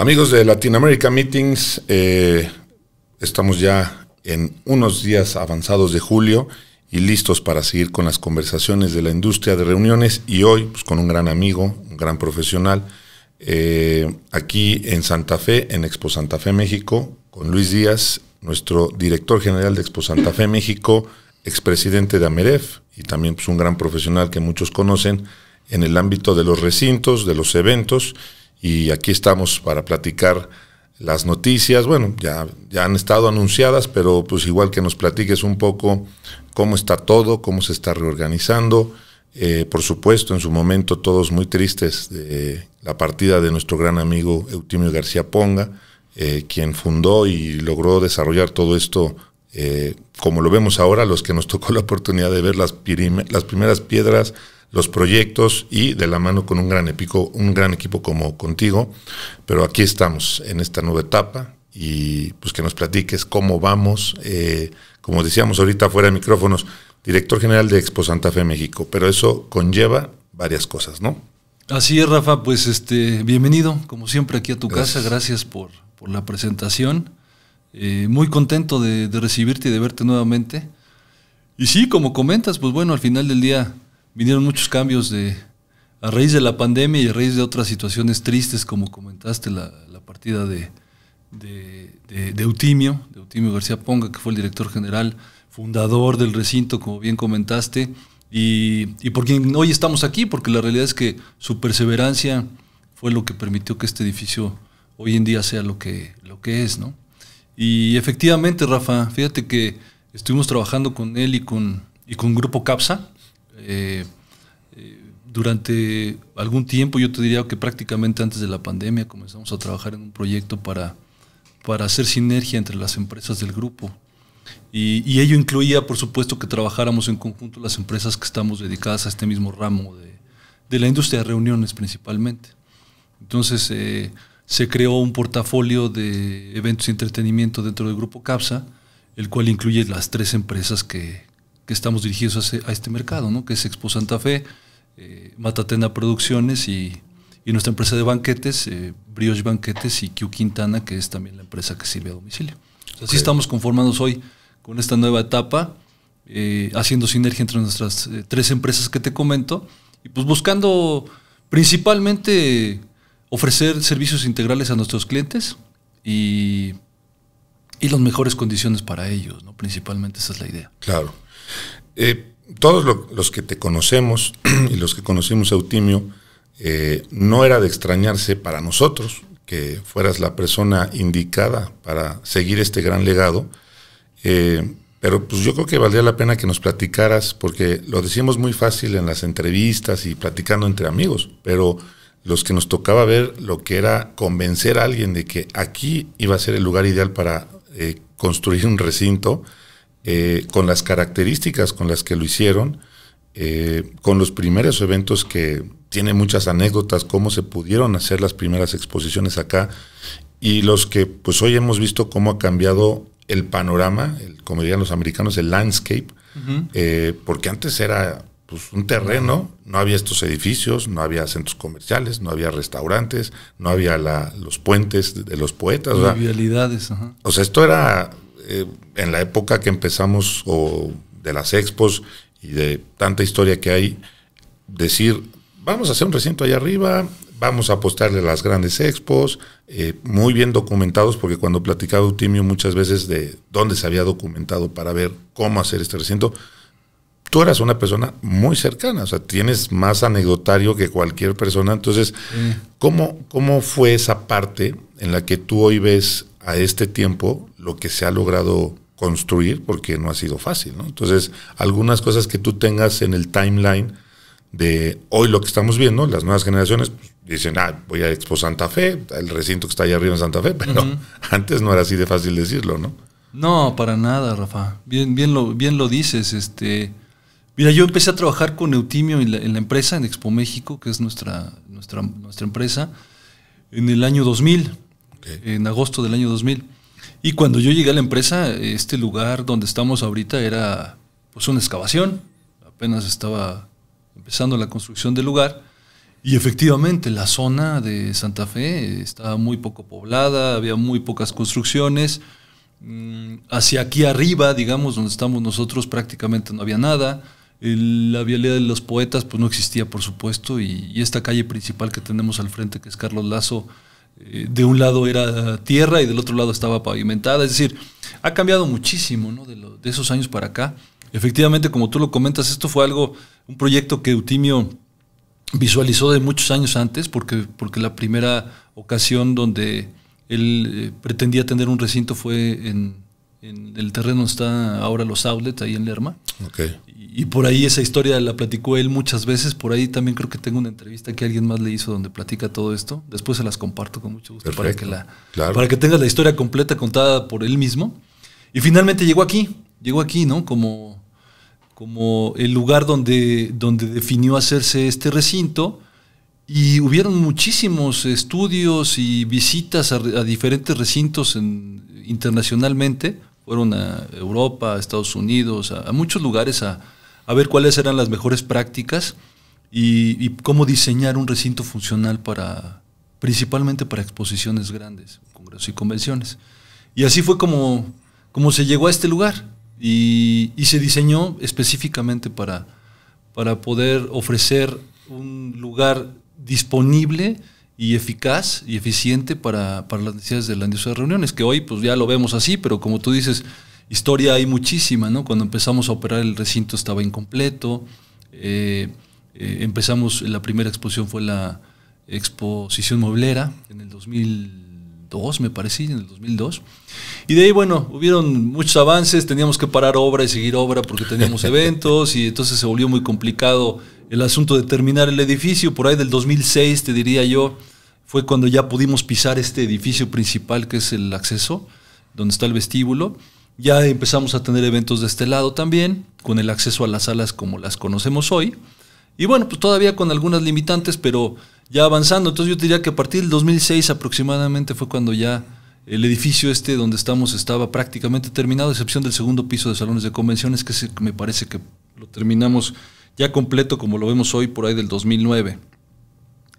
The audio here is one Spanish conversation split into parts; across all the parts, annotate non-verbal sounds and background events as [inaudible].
Amigos de Latin America Meetings, eh, estamos ya en unos días avanzados de julio y listos para seguir con las conversaciones de la industria de reuniones y hoy pues, con un gran amigo, un gran profesional, eh, aquí en Santa Fe, en Expo Santa Fe México, con Luis Díaz, nuestro director general de Expo Santa Fe México, expresidente de AMEREF y también pues, un gran profesional que muchos conocen en el ámbito de los recintos, de los eventos y aquí estamos para platicar las noticias. Bueno, ya, ya han estado anunciadas, pero pues igual que nos platiques un poco cómo está todo, cómo se está reorganizando. Eh, por supuesto, en su momento todos muy tristes de la partida de nuestro gran amigo Eutimio García Ponga, eh, quien fundó y logró desarrollar todo esto eh, como lo vemos ahora, los que nos tocó la oportunidad de ver las primeras piedras los proyectos y de la mano con un gran, un gran equipo como contigo. Pero aquí estamos en esta nueva etapa y pues que nos platiques cómo vamos. Eh, como decíamos ahorita fuera de micrófonos, director general de Expo Santa Fe México, pero eso conlleva varias cosas, ¿no? Así es, Rafa, pues este, bienvenido, como siempre, aquí a tu casa, gracias por, por la presentación. Eh, muy contento de, de recibirte y de verte nuevamente. Y sí, como comentas, pues bueno, al final del día vinieron muchos cambios a raíz de la pandemia y a raíz de otras situaciones tristes, como comentaste, la, partida de, de, Eutimio, de Eutimio García Ponga, que fue el director general, fundador del recinto, como bien comentaste, y, por quien hoy estamos aquí, porque la realidad es que su perseverancia fue lo que permitió que este edificio hoy en día sea lo que, lo que es, ¿no? Y efectivamente, Rafa, fíjate que estuvimos trabajando con él y con, y con Grupo CAPSA, eh, eh, durante algún tiempo, yo te diría que prácticamente antes de la pandemia comenzamos a trabajar en un proyecto para, para hacer sinergia entre las empresas del grupo. Y, ello incluía, por supuesto, que trabajáramos en conjunto las empresas que estamos dedicadas a este mismo ramo de, la industria de reuniones principalmente. Entonces eh, se creó un portafolio de eventos y entretenimiento dentro del grupo CAPSA, el cual incluye las tres empresas que, que estamos dirigidos a, este mercado, que es Expo Santa Fe, eh, Matatena Producciones y, nuestra empresa de banquetes, eh, Brioche Banquetes y Q Quintana, que es también la empresa que sirve a domicilio. Así estamos conformados hoy con esta nueva etapa, eh, haciendo sinergia entre nuestras eh, tres empresas que te comento y pues buscando principalmente ofrecer servicios integrales a nuestros clientes y, y las mejores condiciones para ellos, ¿no? principalmente esa es la idea. Claro. Eh, todos los que te conocemos [clears throat] y los que conocimos a Eutimio, eh, no era de extrañarse para nosotros que fueras la persona indicada para seguir este gran legado. Eh, pero pues yo creo que Valía la pena que nos platicaras, porque lo decimos muy fácil en las entrevistas y platicando entre amigos, pero los que nos tocaba ver lo que era convencer a alguien de que aquí iba a ser el lugar ideal para construir un recinto, eh, con las características con las que lo hicieron, eh, con los primeros eventos que tiene muchas anécdotas, cómo se pudieron hacer las primeras exposiciones acá y los que pues hoy hemos visto cómo ha cambiado el panorama, el, como dirían los americanos, el landscape, eh, porque antes era pues, un terreno, no había estos edificios, no había centros comerciales, no había restaurantes, no había los puentes de, los poetas. O sea, o sea, esto era en la época que empezamos o de las expos y de tanta historia que hay, decir, vamos a hacer un recinto allá arriba, vamos a apostarle a las grandes expos, eh, muy bien documentados, porque cuando platicaba Utimio muchas veces de dónde se había documentado para ver cómo hacer este recinto, tú eras una persona muy cercana, o sea, tienes más anecdotario que cualquier persona. Entonces, ¿cómo, ¿cómo fue esa parte en la que tú hoy ves a este tiempo lo que se ha logrado construir porque no ha sido fácil. ¿no? Entonces, algunas cosas que tú tengas en el timeline de hoy lo que estamos viendo, las nuevas generaciones pues, dicen, ah, voy a Expo Santa Fe, el recinto que está allá arriba en Santa Fe, [laughs] pero antes no era así de fácil decirlo, ¿no? No, para nada, Rafa. Bien, bien, lo, bien lo dices. Este, mira, yo empecé a trabajar con Eutimio en la, empresa, en Expo México, que es nuestra, nuestra, nuestra empresa, en el año 2000, en agosto del año 2000. Y cuando yo llegué a la empresa, este lugar donde estamos ahorita era pues una excavación, apenas estaba empezando la construcción del lugar. Y efectivamente, la zona de Santa Fe estaba muy poco poblada, había muy pocas construcciones. Mm, hacia aquí arriba, digamos, donde estamos nosotros, prácticamente no había nada. La vialidad de los poetas pues no existía, por supuesto, y, y esta calle principal que tenemos al frente, que es Carlos Lazo, eh, de un lado era tierra y del otro lado estaba pavimentada. Es decir, ha cambiado muchísimo ¿no? de, esos años para acá. Efectivamente, como tú lo comentas, esto fue algo, un proyecto que Eutimio visualizó de muchos años antes, porque, porque la primera ocasión donde él eh, pretendía tener un recinto fue en, el terreno donde está ahora los outlets, ahí en Lerma. Okay y por ahí esa historia la platicó él muchas veces. Por ahí también creo que tengo una entrevista que alguien más le hizo donde platica todo esto. Después se las comparto con mucho gusto para que, la, que tengas la historia completa contada por él mismo. Y finalmente llegó aquí, llegó aquí, ¿no? Como, como el lugar donde, donde definió hacerse este recinto. Y hubieron muchísimos estudios y visitas a, diferentes recintos internacionalmente fueron a Europa, a Estados Unidos, a, a muchos lugares a, a ver cuáles eran las mejores prácticas y, cómo diseñar un recinto funcional para, principalmente para exposiciones grandes, congresos y convenciones. Y así fue como, como se llegó a este lugar y, se diseñó específicamente para, para poder ofrecer un lugar disponible y eficaz y eficiente para, las necesidades de la industria de reuniones, que hoy pues ya lo vemos así, pero como tú dices, historia hay muchísima, ¿no? Cuando empezamos a operar el recinto estaba incompleto, eh, eh, empezamos, la primera exposición fue la exposición mueblera en el 2002, me parecía, en el 2002. Y de ahí, bueno, hubieron muchos avances, teníamos que parar obra y seguir obra porque teníamos [laughs] eventos y entonces se volvió muy complicado el asunto de terminar el edificio, por ahí del 2006, te diría yo, fue cuando ya pudimos pisar este edificio principal que es el acceso, donde está el vestíbulo. Ya empezamos a tener eventos de este lado también, con el acceso a las salas como las conocemos hoy. Y bueno, pues todavía con algunas limitantes, pero ya avanzando. Entonces yo diría que a partir del 2006 aproximadamente fue cuando ya el edificio este donde estamos estaba prácticamente terminado, a excepción del segundo piso de salones de convenciones, que me parece que lo terminamos ya completo como lo vemos hoy por ahí del 2009.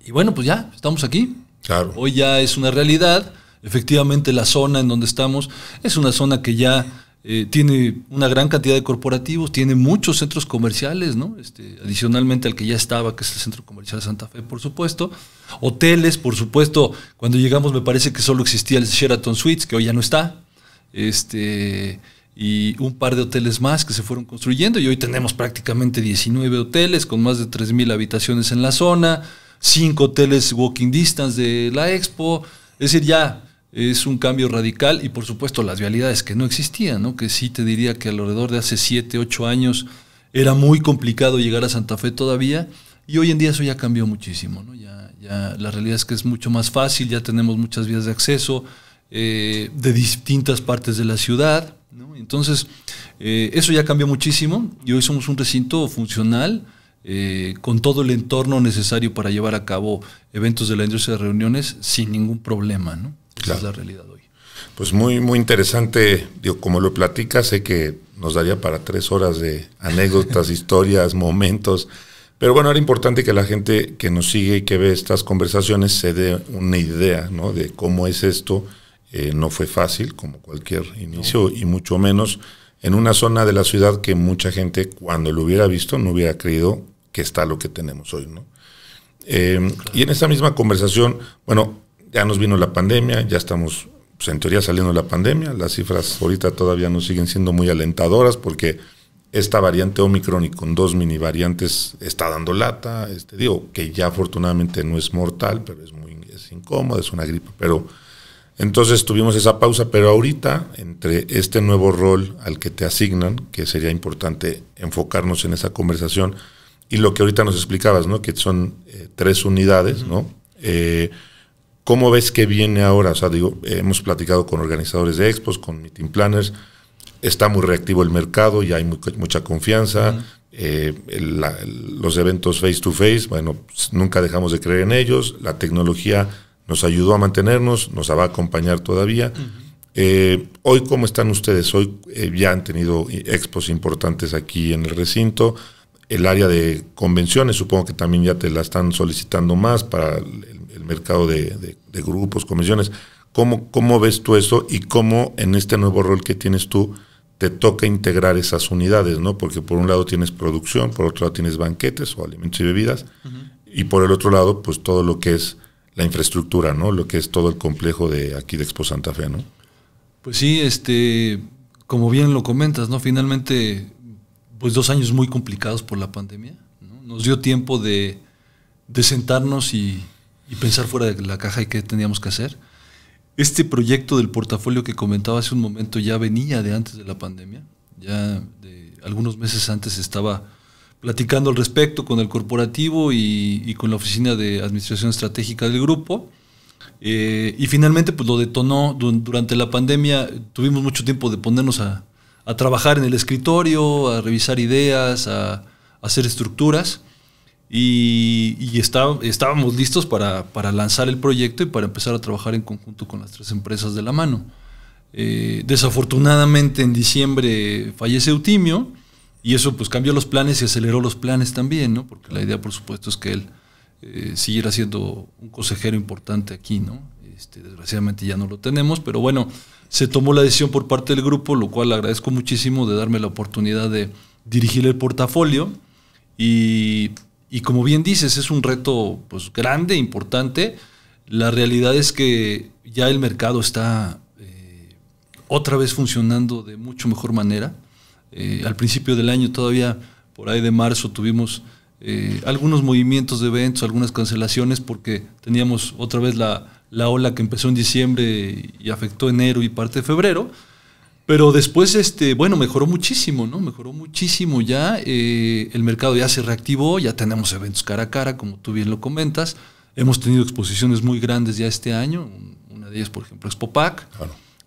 Y bueno, pues ya estamos aquí. Claro. Hoy ya es una realidad. Efectivamente, la zona en donde estamos es una zona que ya eh, tiene una gran cantidad de corporativos, tiene muchos centros comerciales, ¿no? Este, adicionalmente al que ya estaba, que es el Centro Comercial Santa Fe, por supuesto. Hoteles, por supuesto, cuando llegamos me parece que solo existía el Sheraton Suites, que hoy ya no está. Este, y un par de hoteles más que se fueron construyendo y hoy tenemos prácticamente 19 hoteles con más de 3.000 habitaciones en la zona, cinco hoteles walking distance de la expo, es decir, ya es un cambio radical y por supuesto las vialidades que no existían, ¿no? que sí te diría que alrededor de hace 7, ocho años era muy complicado llegar a Santa Fe todavía y hoy en día eso ya cambió muchísimo. ¿no? Ya, ya la realidad es que es mucho más fácil, ya tenemos muchas vías de acceso eh, de distintas partes de la ciudad. ¿no? Entonces eh, eso ya cambió muchísimo y hoy somos un recinto funcional. Eh, con todo el entorno necesario para llevar a cabo eventos de la industria de reuniones sin ningún problema. ¿no? es la realidad hoy. Pues muy, muy interesante, digo, como lo platicas, sé que nos daría para tres horas de anécdotas, [laughs] historias, momentos. Pero bueno, era importante que la gente que nos sigue y que ve estas conversaciones se dé una idea ¿no? de cómo es esto. Eh, no fue fácil, como cualquier inicio, y mucho menos en una zona de la ciudad que mucha gente, cuando lo hubiera visto, no hubiera creído que está lo que tenemos hoy. ¿no? Eh, y en esa misma conversación, bueno, ya nos vino la pandemia, ya estamos pues, en teoría saliendo de la pandemia, las cifras ahorita todavía no siguen siendo muy alentadoras porque esta variante Omicron y con dos mini variantes está dando lata, este, digo, que ya afortunadamente no es mortal, pero es muy es incómodo, es una gripe. pero entonces tuvimos esa pausa, pero ahorita entre este nuevo rol al que te asignan, que sería importante enfocarnos en esa conversación, y lo que ahorita nos explicabas, ¿no? que son eh, tres unidades, ¿no? ¿Cómo ves que viene ahora? O sea, digo, hemos platicado con organizadores de expos, con meeting planners, está muy reactivo el mercado, y hay mucha confianza, eh, los eventos face to face, bueno, pues, nunca dejamos de creer en ellos, la tecnología nos ayudó a mantenernos, nos va a acompañar todavía. Eh, hoy, ¿cómo están ustedes? Hoy eh, ya han tenido expos importantes aquí en el recinto. El área de convenciones, supongo que también ya te la están solicitando más para el el mercado de, grupos, comisiones. ¿Cómo, ¿Cómo ves tú eso y cómo en este nuevo rol que tienes tú te toca integrar esas unidades? ¿no? Porque por un lado tienes producción, por otro lado tienes banquetes o alimentos y bebidas, y por el otro lado, pues todo lo que es la infraestructura, ¿no? lo que es todo el complejo de aquí de Expo Santa Fe. ¿no? Pues sí, este, como bien lo comentas, ¿no? finalmente, pues dos años muy complicados por la pandemia. ¿no? Nos dio tiempo de, de sentarnos y, y pensar fuera de la caja y qué teníamos que hacer. Este proyecto del portafolio que comentaba hace un momento ya venía de antes de la pandemia, ya de algunos meses antes estaba platicando al respecto con el corporativo y, con la oficina de administración estratégica del grupo. Eh, y finalmente pues lo detonó durante la pandemia, tuvimos mucho tiempo de ponernos a, trabajar en el escritorio, a revisar ideas, a hacer estructuras. Y, estábamos listos para, lanzar el proyecto y para empezar a trabajar en conjunto con las tres empresas de la mano. Eh, desafortunadamente en diciembre fallece Eutimio y eso pues cambió los planes y aceleró los planes también, ¿no? Porque la idea por supuesto es que él eh, siguiera siendo un consejero importante aquí, ¿no? Este, desgraciadamente ya no lo tenemos, pero bueno, se tomó la decisión por parte del grupo, lo cual agradezco muchísimo de darme la oportunidad de dirigir el portafolio y y como bien dices, es un reto pues, grande, importante. La realidad es que ya el mercado está eh, otra vez funcionando de mucho mejor manera. Eh, al principio del año, todavía por ahí de marzo, tuvimos eh, algunos movimientos de eventos, algunas cancelaciones, porque teníamos otra vez la, la ola que empezó en diciembre y afectó enero y parte de febrero. Pero después, este, bueno, mejoró muchísimo, ¿no? Mejoró muchísimo ya. Eh, el mercado ya se reactivó, ya tenemos eventos cara a cara, como tú bien lo comentas. Hemos tenido exposiciones muy grandes ya este año. Una de ellas, por ejemplo, Expo PAC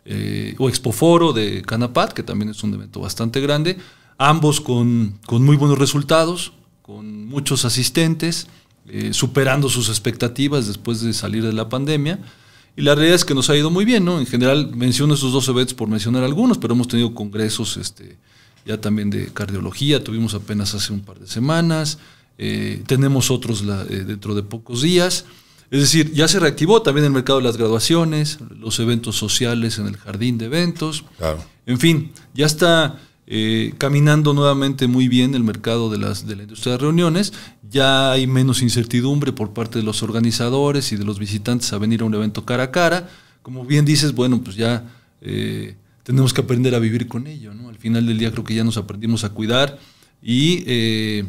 eh, o Expo Foro de Canapat, que también es un evento bastante grande. Ambos con, muy buenos resultados, con muchos asistentes, eh, superando sus expectativas después de salir de la pandemia. Y la realidad es que nos ha ido muy bien, ¿no? En general, menciono estos dos eventos por mencionar algunos, pero hemos tenido congresos este, ya también de cardiología, tuvimos apenas hace un par de semanas, eh, tenemos otros eh, dentro de pocos días. Es decir, ya se reactivó también el mercado de las graduaciones, los eventos sociales en el jardín de eventos. Claro. En fin, ya está eh, caminando nuevamente muy bien el mercado de, las, de la industria de reuniones. Ya hay menos incertidumbre por parte de los organizadores y de los visitantes a venir a un evento cara a cara. Como bien dices, bueno, pues ya eh, tenemos que aprender a vivir con ello. Al final del día creo que ya nos aprendimos a cuidar eh,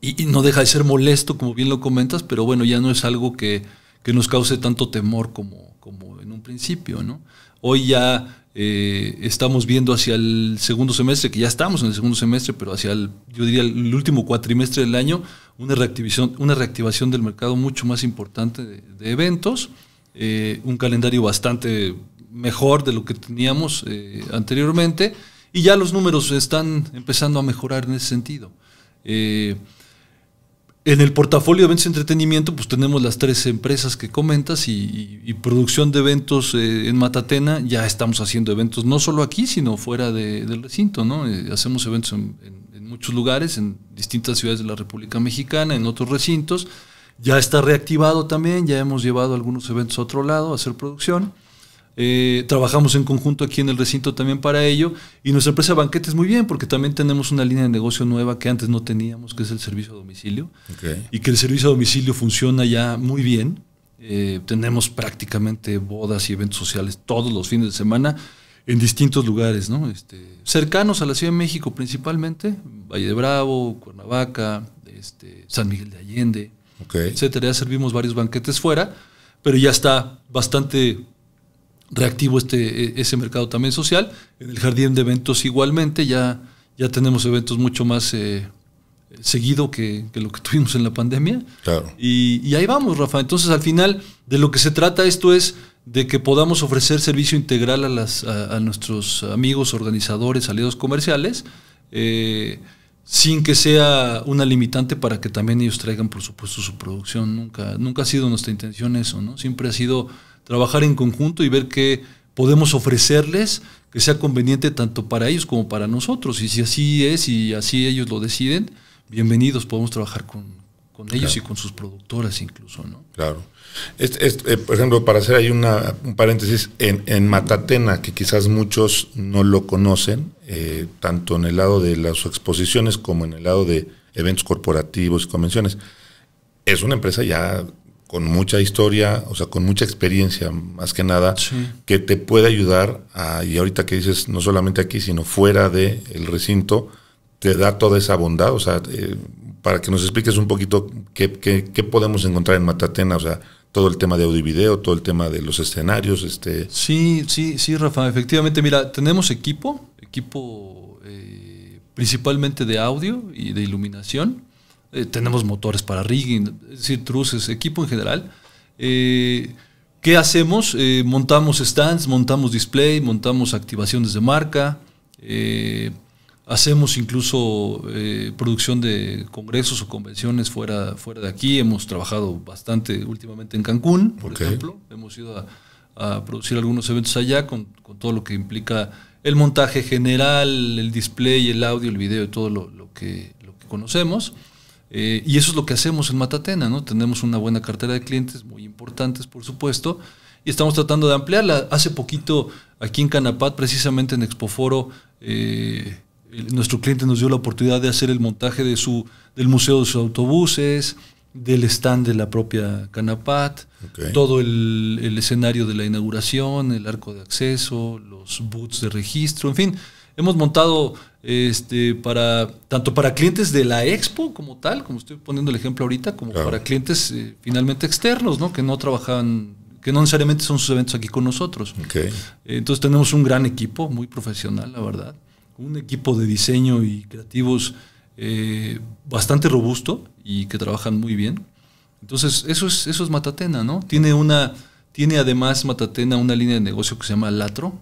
y, y, no deja de ser molesto, como bien lo comentas, pero bueno, ya no es algo que, nos cause tanto temor como, como en un principio. ¿no? Hoy ya eh, estamos viendo hacia el segundo semestre, que ya estamos en el segundo semestre, pero hacia el, yo diría, el último cuatrimestre del año, una reactivación, una reactivación del mercado mucho más importante de, eventos, eh, un calendario bastante mejor de lo que teníamos eh, anteriormente, y ya los números están empezando a mejorar en ese sentido. En el portafolio de eventos de entretenimiento, pues tenemos las tres empresas que comentas y, producción de eventos eh, en Matatena. Ya estamos haciendo eventos no solo aquí, sino fuera del recinto, ¿no? Eh, hacemos eventos en, muchos lugares, en distintas ciudades de la República Mexicana, en otros recintos. Ya está reactivado también, ya hemos llevado algunos eventos a otro lado a hacer producción. Eh, trabajamos en conjunto aquí en el recinto también para ello. Y nuestra empresa Banquetes muy bien, porque también tenemos una línea de negocio nueva que antes no teníamos, que es el servicio a domicilio. Y que el servicio a domicilio funciona ya muy bien. Eh, tenemos prácticamente bodas y eventos sociales todos los fines de semana en distintos lugares, ¿no? Este, cercanos a la Ciudad de México principalmente, Valle de Bravo, Cuernavaca, este, San Miguel de Allende, okay. etcétera. Ya servimos varios banquetes fuera, pero ya está bastante reactivo este, e, ese mercado también social. En el jardín de eventos igualmente, ya, ya tenemos eventos mucho más eh, seguido que, lo que tuvimos en la pandemia. Claro. Y, ahí vamos, Rafa. Entonces, al final, de lo que se trata esto es de que podamos ofrecer servicio integral a, las, a, nuestros amigos, organizadores, aliados comerciales, eh, sin que sea una limitante para que también ellos traigan, por supuesto, su producción. Nunca, nunca ha sido nuestra intención eso, ¿no? Siempre ha sido trabajar en conjunto y ver qué podemos ofrecerles que sea conveniente tanto para ellos como para nosotros. Y si así es y así ellos lo deciden, bienvenidos, podemos trabajar con, ellos y con sus productoras incluso, ¿no? Claro. Eh, por ejemplo, para hacer ahí una, un paréntesis, en, Matatena, que quizás muchos no lo conocen, eh, tanto en el lado de las exposiciones como en el lado de eventos corporativos y convenciones, es una empresa ya con mucha historia, o sea, con mucha experiencia más que nada, que te puede ayudar a, y ahorita que dices, no solamente aquí, sino fuera del el recinto, te da toda esa bondad, o sea, eh, para que nos expliques un poquito qué, podemos encontrar en Matatena, o sea, todo el tema de audio y video, todo el tema de los escenarios. Este. Sí, sí, sí, Rafa, efectivamente, mira, tenemos equipo, equipo eh, principalmente de audio y de iluminación. Eh, tenemos motores para rigging, es decir, truces, equipo en general. Eh, ¿Qué hacemos? Eh, montamos stands, montamos display, montamos activaciones de marca, hacemos incluso producción de congresos o convenciones fuera, fuera de aquí. Hemos trabajado bastante últimamente en Cancún, por ejemplo. Hemos ido a, producir algunos eventos allá con, todo lo que implica el montaje general, el display, el audio, el video, todo lo que conocemos. Eh, y eso es lo que hacemos en Matatena, ¿no? Tenemos una buena cartera de clientes, muy importantes, por supuesto, y estamos tratando de ampliarla. Hace poquito, aquí en Canapat, precisamente en Expoforo, eh, nuestro cliente nos dio la oportunidad de hacer el montaje de su, del museo de sus autobuses, del stand de la propia Canapat, todo el, el escenario de la inauguración, el arco de acceso, los boots de registro, en fin Hemos montado este, para, tanto para clientes de la expo como tal, como estoy poniendo el ejemplo ahorita, como para clientes eh, finalmente externos, ¿no? Que no trabajan, que no necesariamente son sus eventos aquí con nosotros. Eh, entonces tenemos un gran equipo, muy profesional, la verdad. Un equipo de diseño y creativos eh, bastante robusto y que trabajan muy bien. Entonces, eso es, eso es Matatena, ¿no? Tiene una, tiene además Matatena una línea de negocio que se llama Latro,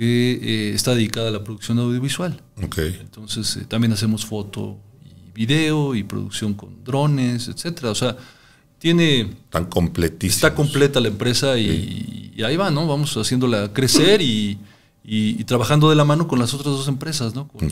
que eh, está dedicada a la producción audiovisual. Okay. Entonces eh, también hacemos foto y video y producción con drones, etcétera. O sea, tiene... Tan completísima. Está completa la empresa y, ahí va, ¿no? Vamos haciéndola crecer y, trabajando de la mano con las otras dos empresas, ¿no? Con,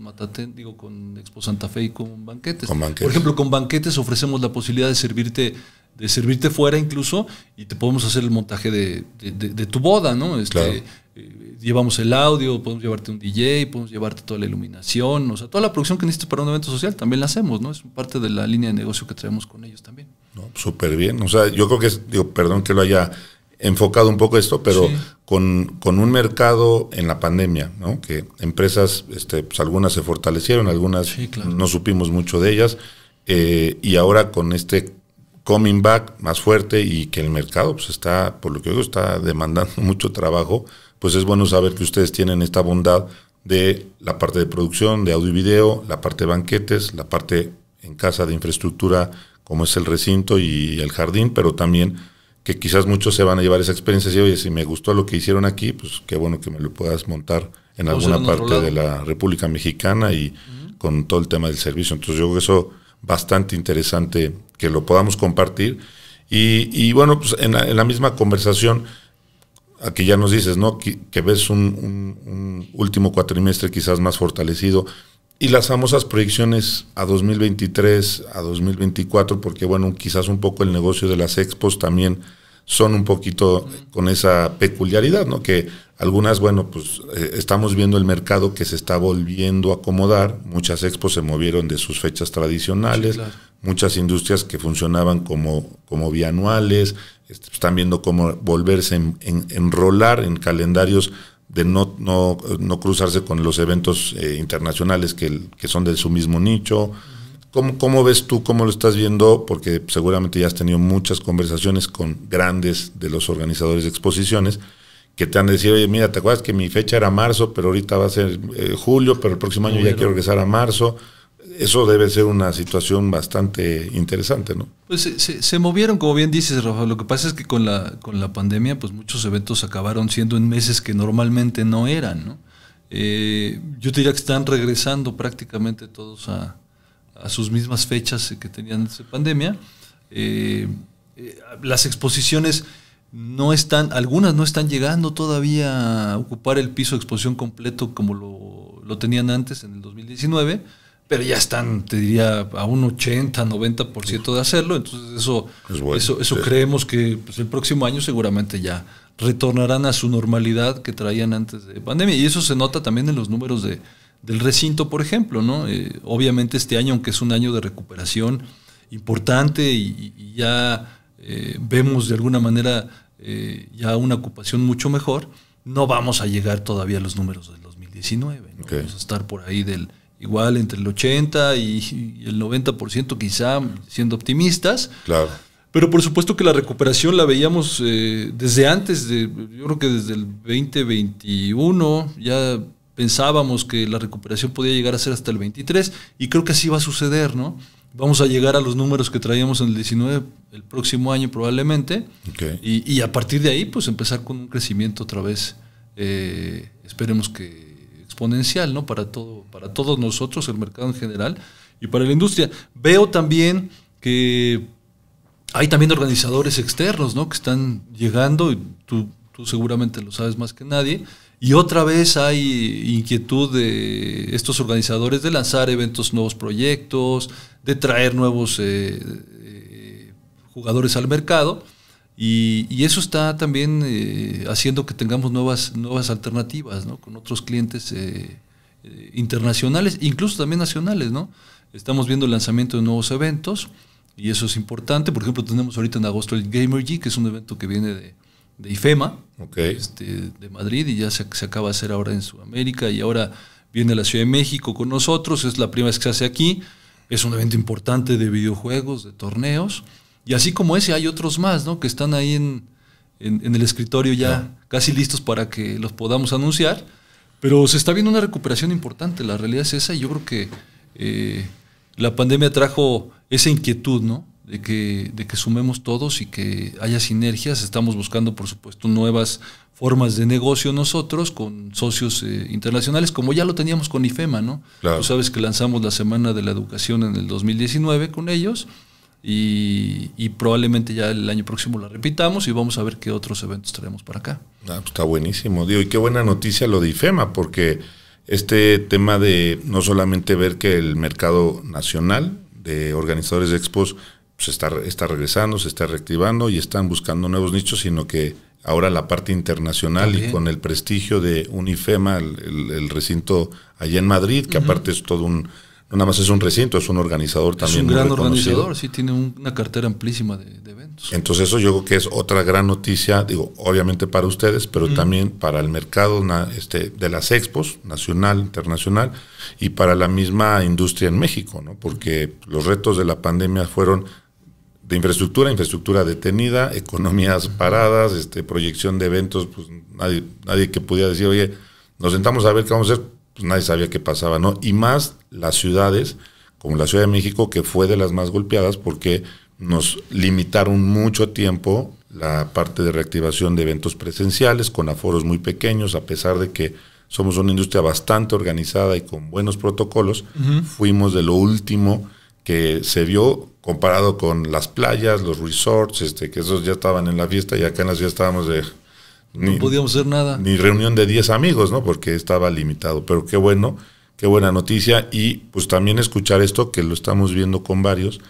Matatén, digo, con Expo Santa Fe y con Banquetes. Por ejemplo, con Banquetes ofrecemos la posibilidad de servirte de servirte fuera incluso y te podemos hacer el montaje de, tu boda, ¿no? Este, claro eh, llevamos el audio, podemos llevarte un DJ, podemos llevarte toda la iluminación, o sea, toda la producción que necesites para un evento social también la hacemos, ¿no? Es parte de la línea de negocio que traemos con ellos también. No, súper bien, o sea, yo creo que, perdón que lo haya enfocado un poco esto, pero con, con, un mercado en la pandemia, ¿no? Que empresas, este, pues algunas se fortalecieron, algunas no supimos mucho de ellas, eh, y ahora con este coming back más fuerte y que el mercado, pues está, por lo que digo, está demandando [laughs] mucho trabajo pues es bueno saber que ustedes tienen esta bondad de la parte de producción, de audio y video, la parte de banquetes, la parte en casa de infraestructura como es el recinto y el jardín, pero también que quizás muchos se van a llevar esa experiencia y oye, si me gustó lo que hicieron aquí, pues qué bueno que me lo puedas montar en alguna parte de la República Mexicana y con todo el tema del servicio. Entonces yo creo que eso bastante interesante que lo podamos compartir. Y, bueno, pues en la misma conversación aquí ya nos dices, ¿no? Que, ves un, último cuatrimestre quizás más fortalecido. Y las famosas proyecciones a 2023, a 2024, porque bueno, quizás un poco el negocio de las expos también son un poquito con esa peculiaridad, ¿no? Que algunas, bueno, pues eh, estamos viendo el mercado que se está volviendo a acomodar, muchas expos se movieron de sus fechas tradicionales, muchas industrias que funcionaban como, como bianuales, este, pues, están viendo cómo volverse a enrolar en calendarios de no, no, cruzarse con los eventos eh, internacionales que, que, son de su mismo nicho. ¿Cómo, ves tú, cómo lo estás viendo? Porque seguramente ya has tenido muchas conversaciones con grandes de los organizadores de exposiciones que te han decidido, oye, mira, ¿te acuerdas que mi fecha era marzo, pero ahorita va a ser eh, julio, pero el próximo año ya quiero regresar a marzo? Eso debe ser una situación bastante interesante, ¿no? Pues se, movieron, como bien dices, Rafa. Lo que pasa es que con la, con la pandemia, pues muchos eventos acabaron siendo en meses que normalmente no eran, ¿no? Eh, yo te diría que están regresando prácticamente todos a, sus mismas fechas que tenían antes de pandemia. Eh, eh, las exposiciones no están, algunas no están llegando todavía a ocupar el piso de exposición completo como lo, lo tenían antes en el 2019 pero ya están, te diría, a un 80, 90% de hacerlo. Entonces eso, eso, creemos que pues, el próximo año seguramente ya retornarán a su normalidad que traían antes de pandemia. Y eso se nota también en los números de, del recinto, por ejemplo. ¿no? Eh, obviamente este año, aunque es un año de recuperación importante y, ya eh, vemos de alguna manera eh, ya una ocupación mucho mejor, no vamos a llegar todavía a los números del 2019. Vamos a estar por ahí del igual entre el 80 y, el 90% quizá, siendo optimistas. Claro. Pero por supuesto que la recuperación la veíamos eh, desde antes, de, yo creo que desde el 2021 ya pensábamos que la recuperación podía llegar a ser hasta el 23 y creo que así va a suceder, ¿no? Vamos a llegar a los números que traíamos en el 19 el próximo año probablemente y, a partir de ahí pues empezar con un crecimiento otra vez, eh, esperemos que exponencial, ¿no? Para todo, para todos nosotros, el mercado en general y para la industria. Veo también que hay también organizadores externos, ¿no? Que están llegando, y tú, seguramente lo sabes más que nadie, y otra vez hay inquietud de estos organizadores de lanzar eventos, nuevos proyectos, de traer nuevos eh, eh, jugadores al mercado. Y, eso está también eh, haciendo que tengamos nuevas, nuevas alternativas con otros clientes eh, eh, internacionales, incluso también nacionales. ¿no? Estamos viendo el lanzamiento de nuevos eventos y eso es importante. Por ejemplo, tenemos ahorita en agosto el Gamer G, que es un evento que viene de, IFEMA, este, de Madrid, y ya se, se acaba de hacer ahora en Sudamérica y ahora viene a la Ciudad de México con nosotros, es la primera vez que se hace aquí, es un evento importante de videojuegos, de torneos, y así como ese, hay otros más, ¿no? Que están ahí en, el escritorio ya casi listos para que los podamos anunciar. Pero se está viendo una recuperación importante, la realidad es esa, y yo creo que eh, la pandemia trajo esa inquietud, ¿no? De que, de que sumemos todos y que haya sinergias. Estamos buscando, por supuesto, nuevas formas de negocio nosotros con socios eh, internacionales, como ya lo teníamos con IFEMA, ¿no? Tú sabes que lanzamos la Semana de la Educación en el 2019 con ellos y, probablemente ya el año próximo la repitamos y vamos a ver qué otros eventos traemos para acá. Ah, pues está buenísimo, Diego. y qué buena noticia lo de IFEMA, porque este tema de no solamente ver que el mercado nacional de organizadores de expos pues, está, está regresando, se está reactivando y están buscando nuevos nichos, sino que ahora la parte internacional y con el prestigio de Unifema el, recinto allá en Madrid, que aparte es todo un no nada más es un recinto, es un organizador también. Es un gran organizador, sí, tiene una cartera amplísima de, eventos. Entonces eso yo creo que es otra gran noticia, digo, obviamente para ustedes, pero también para el mercado este, de las expos, nacional, internacional, y para la misma industria en México, ¿no? Porque los retos de la pandemia fueron de infraestructura, infraestructura detenida, [laughs] economías paradas, este, proyección de eventos, pues nadie, nadie que pudiera decir, oye, nos sentamos a ver qué vamos a hacer pues, nadie sabía qué pasaba, ¿no? Y más las ciudades, como la Ciudad de México, que fue de las más golpeadas porque nos limitaron mucho tiempo la parte de reactivación de eventos presenciales con aforos muy pequeños, a pesar de que somos una industria bastante organizada y con buenos protocolos, fuimos de lo último que se vio comparado con las playas, los resorts, este, que esos ya estaban en la fiesta y acá en la ciudad estábamos de no podíamos hacer nada. Ni reunión de 10 amigos, ¿no? Porque estaba limitado. Pero qué bueno, qué buena noticia. Y pues también escuchar esto que lo estamos viendo con varios,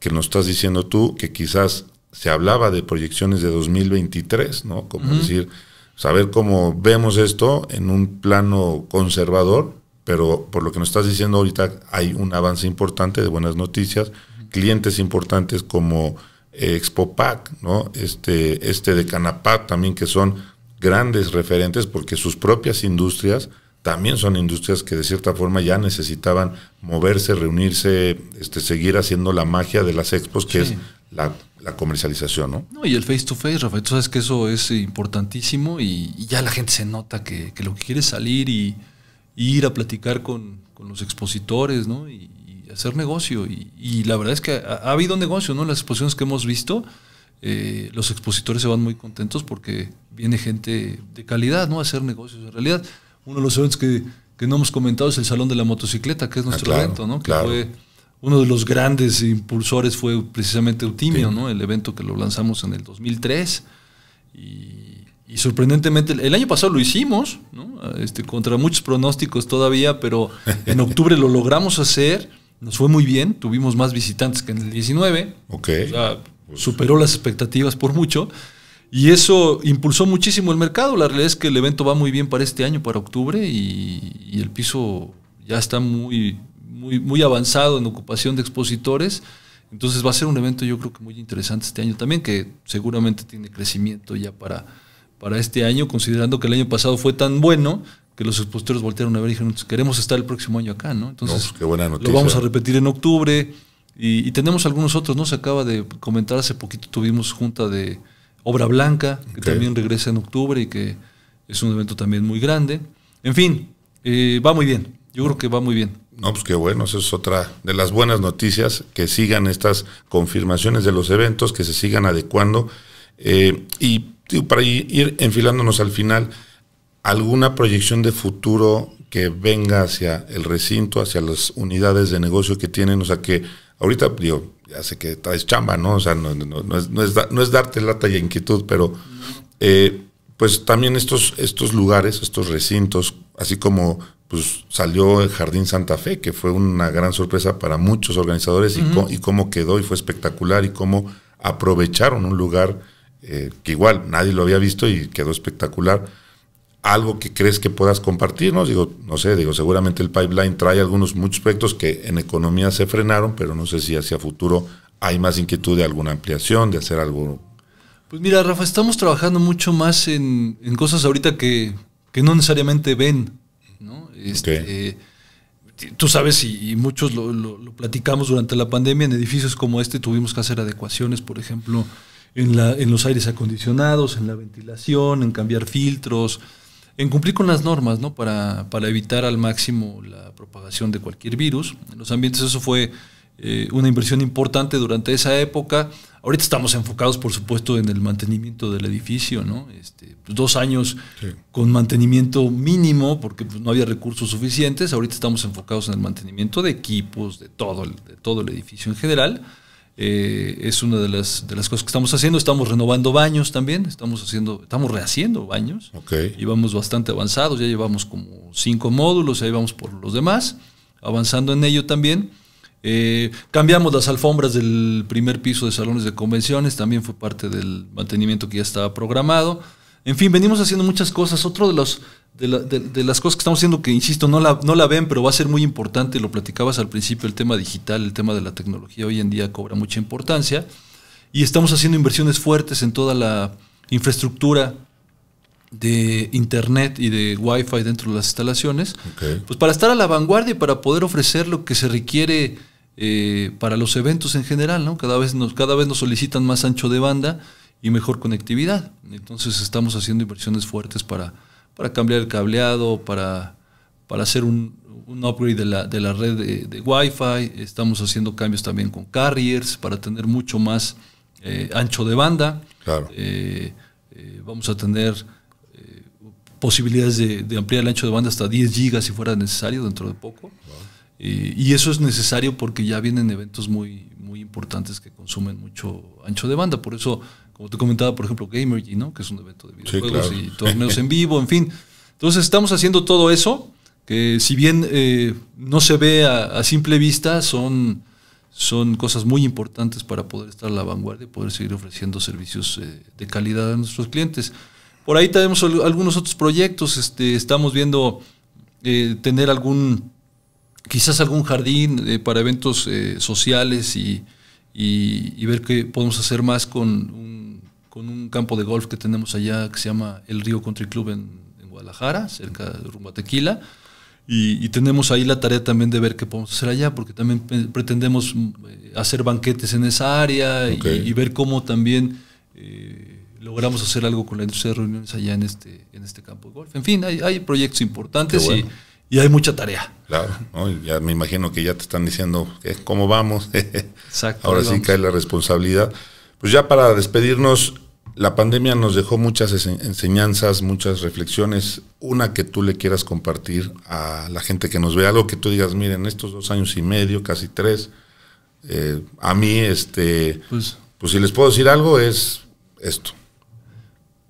que nos estás diciendo tú, que quizás se hablaba de proyecciones de 2023, ¿no? Como decir, saber cómo vemos esto en un plano conservador, pero por lo que nos estás diciendo ahorita hay un avance importante de buenas noticias, clientes importantes como Expopac, ¿no? este, este de Canapac también, que son grandes referentes porque sus propias industrias también son industrias que de cierta forma ya necesitaban moverse, reunirse, este, seguir haciendo la magia de las expos, que es la, comercialización, ¿no? No, y el face to face, Rafael, tú sabes que eso es importantísimo y, ya la gente se nota que, lo que quiere es salir y, ir a platicar con, con los expositores, ¿no? Y, hacer negocio. Y, la verdad es que ha, habido negocio, ¿no? Las exposiciones que hemos visto, eh, los expositores se van muy contentos porque viene gente de calidad, ¿no? A hacer negocios. En realidad, uno de los eventos que, no hemos comentado es el Salón de la Motocicleta, que es ah, nuestro evento, ¿no? Que fue uno de los grandes impulsores fue precisamente Eutimio, ¿no? El evento que lo lanzamos en el 2003. Y, sorprendentemente, el año pasado lo hicimos, este, contra muchos pronósticos todavía, pero en octubre lo logramos hacer nos fue muy bien, tuvimos más visitantes que en el 19. O sea, pues, superó las expectativas por mucho. Y eso impulsó muchísimo el mercado. La realidad es que el evento va muy bien para este año, para octubre, y, el piso ya está muy, muy, muy avanzado en ocupación de expositores. Entonces va a ser un evento yo creo que muy interesante este año también, que seguramente tiene crecimiento ya para, para este año, considerando que el año pasado fue tan bueno, que los expositores voltearon a ver y dijeron, queremos estar el próximo año acá, ¿no? Entonces, pues, lo vamos a repetir en octubre y, tenemos algunos otros, ¿no? Se acaba de comentar hace poquito, tuvimos junta de Obra Blanca, que también regresa en octubre y que es un evento también muy grande. En fin, eh, va muy bien, yo creo que va muy bien. No, pues qué bueno, esa es otra de las buenas noticias, que sigan estas confirmaciones de los eventos, que se sigan adecuando. Eh, y para ir enfilándonos al final, alguna proyección de futuro que venga hacia el recinto, hacia las unidades de negocio que tienen, o sea que ahorita digo, ya sé que traes chamba, ¿no? O sea, no, es, no es, darte lata y inquietud, pero eh, pues también estos, estos lugares, estos recintos, así como pues salió el Jardín Santa Fe, que fue una gran sorpresa para muchos organizadores y, cómo quedó y fue espectacular y cómo aprovecharon un lugar eh, que igual nadie lo había visto y quedó espectacular algo que crees que puedas compartirnos. Digo, no sé, digo, seguramente el pipeline trae algunos muchos aspectos que en economía se frenaron, pero no sé si hacia futuro hay más inquietud de alguna ampliación, de hacer algo. Pues mira, Rafa, estamos trabajando mucho más en, cosas ahorita que, no necesariamente ven, ¿no? Este, eh, tú sabes, y, muchos lo, lo, platicamos durante la pandemia, en edificios como este tuvimos que hacer adecuaciones, por ejemplo, en, la, en los aires acondicionados, en la ventilación, en cambiar filtros, en cumplir con las normas, ¿no? Para, evitar al máximo la propagación de cualquier virus. En los ambientes eso fue eh, una inversión importante durante esa época. Ahorita estamos enfocados, por supuesto, en el mantenimiento del edificio, ¿no? Este, pues, dos años con mantenimiento mínimo, porque pues, no había recursos suficientes. Ahorita estamos enfocados en el mantenimiento de equipos, de todo de todo el edificio en general. Eh, es una de las, cosas que estamos haciendo. Estamos renovando baños también, estamos haciendo, estamos rehaciendo baños. Y vamos bastante avanzados, ya llevamos como cinco módulos, ahí vamos por los demás, avanzando en ello también. Eh, cambiamos las alfombras del primer piso de salones de convenciones, también fue parte del mantenimiento que ya estaba programado. En fin, venimos haciendo muchas cosas. Otro de los de, las cosas que estamos haciendo que, insisto, no la, no la ven, pero va a ser muy importante, lo platicabas al principio, el tema digital, el tema de la tecnología hoy en día cobra mucha importancia, y estamos haciendo inversiones fuertes en toda la infraestructura de internet y de wifi dentro de las instalaciones, pues para estar a la vanguardia y para poder ofrecer lo que se requiere eh, para los eventos en general, ¿no? Cada vez, nos, cada vez nos solicitan más ancho de banda y mejor conectividad. Entonces estamos haciendo inversiones fuertes para, para cambiar el cableado, para, para hacer un, upgrade de la, de la red de, wifi, Wi-Fi. Estamos haciendo cambios también con carriers para tener mucho más eh, ancho de banda. Claro. Eh, eh, vamos a tener posibilidades de, ampliar el ancho de banda hasta 10 gigas si fuera necesario dentro de poco. y eso es necesario porque ya vienen eventos muy, muy importantes que consumen mucho ancho de banda. Por eso como te comentaba, por ejemplo, Gamergy, ¿no? Que es un evento de videojuegos y torneos en vivo, en fin. Entonces estamos haciendo todo eso, que si bien eh, no se ve a, simple vista, son, son cosas muy importantes para poder estar a la vanguardia y poder seguir ofreciendo servicios eh, de calidad a nuestros clientes. Por ahí tenemos algunos otros proyectos, este, estamos viendo eh, tener algún, quizás algún jardín para eventos sociales y y, ver qué podemos hacer más con un, con un, campo de golf que tenemos allá que se llama el Río Country Club en, Guadalajara, cerca de Rumba Tequila. Y, tenemos ahí la tarea también de ver qué podemos hacer allá, porque también pretendemos mm, eh, hacer banquetes en esa área y, ver cómo también eh, logramos hacer algo con la industria de reuniones allá en este, en este campo de golf. En fin, hay, hay proyectos importantes y y hay mucha tarea. Claro, ya me imagino que ya te están diciendo cómo vamos. [laughs] Exacto, Ahora sí cae la responsabilidad. Pues ya para despedirnos, la pandemia nos dejó muchas enseñanzas, muchas reflexiones. Una que tú le quieras compartir a la gente que nos vea. algo que tú digas, miren, estos dos años y medio, casi tres, eh, a mí, este, pues, pues, si les puedo decir algo, es esto.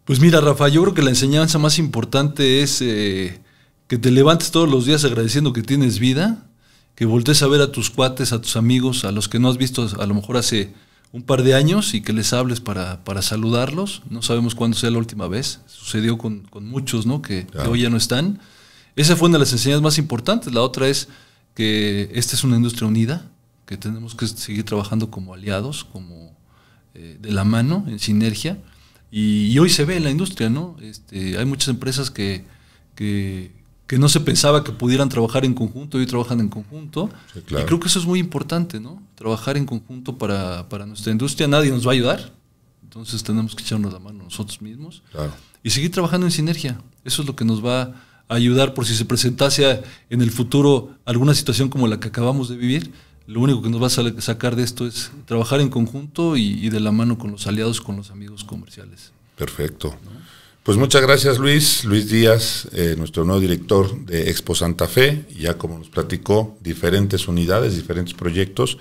Pues mira, Rafa, yo creo que la enseñanza más importante es eh, que te levantes todos los días agradeciendo que tienes vida, que voltees a ver a tus cuates, a tus amigos, a los que no has visto a lo mejor hace un par de años y que les hables para, saludarlos. No sabemos cuándo sea la última vez. Sucedió con, muchos, ¿no? Que, hoy ya no están. Esa fue una de las enseñanzas más importantes. La otra es que esta es una industria unida, que tenemos que seguir trabajando como aliados, como eh, de la mano, en sinergia. Y, hoy se ve en la industria, ¿no? Este, hay muchas empresas que que no se pensaba que pudieran trabajar en conjunto, hoy trabajan en conjunto. Y creo que eso es muy importante, ¿no? Trabajar en conjunto para, nuestra industria, nadie nos va a ayudar, entonces tenemos que echarnos la mano nosotros mismos y seguir trabajando en sinergia. Eso es lo que nos va a ayudar por si se presentase en el futuro alguna situación como la que acabamos de vivir. Lo único que nos va a sacar de esto es trabajar en conjunto y, de la mano con los aliados, con los amigos comerciales. Perfecto. Pues muchas gracias Luis, Luis Díaz, eh, nuestro nuevo director de Expo Santa Fe, ya como nos platicó, diferentes unidades, diferentes proyectos,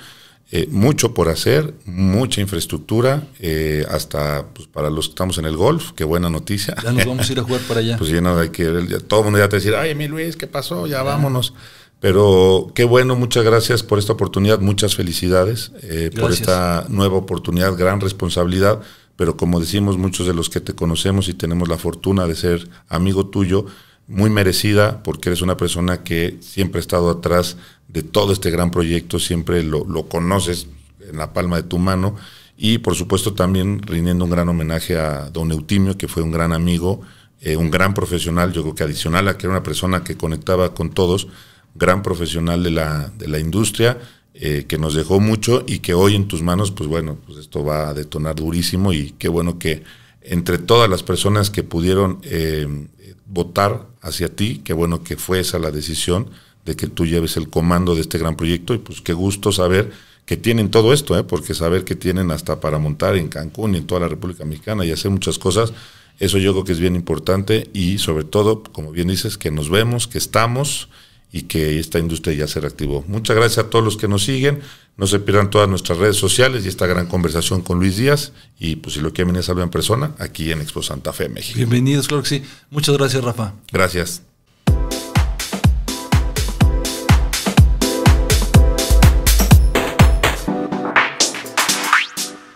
eh, mucho por hacer, mucha infraestructura, eh, hasta pues, para los que estamos en el golf, qué buena noticia. Ya nos vamos a ir a jugar para allá. [laughs] pues lleno de que todo el mundo ya te decir, ay mi Luis, ¿qué pasó? Ya vámonos. Pero qué bueno, muchas gracias por esta oportunidad, muchas felicidades por esta nueva oportunidad, gran responsabilidad pero como decimos muchos de los que te conocemos y tenemos la fortuna de ser amigo tuyo, muy merecida porque eres una persona que siempre ha estado atrás de todo este gran proyecto, siempre lo, conoces en la palma de tu mano y por supuesto también rindiendo un gran homenaje a don Eutimio, que fue un gran amigo, eh, un gran profesional, yo creo que adicional a que era una persona que conectaba con todos, gran profesional de la, de la industria, eh, que nos dejó mucho y que hoy en tus manos, pues bueno, pues esto va a detonar durísimo y qué bueno que entre todas las personas que pudieron eh, votar hacia ti, qué bueno que fue esa la decisión de que tú lleves el comando de este gran proyecto y pues qué gusto saber que tienen todo esto, ¿eh? porque saber que tienen hasta para montar en Cancún y en toda la República Mexicana y hacer muchas cosas, eso yo creo que es bien importante y sobre todo, como bien dices, que nos vemos, que estamos, y que esta industria ya se reactivó. Muchas gracias a todos los que nos siguen. No se pierdan todas nuestras redes sociales y esta gran conversación con Luis Díaz. Y pues si lo quieren venir a en persona, aquí en Expo Santa Fe, México. Bienvenidos, claro que sí. Muchas gracias, Rafa. Gracias.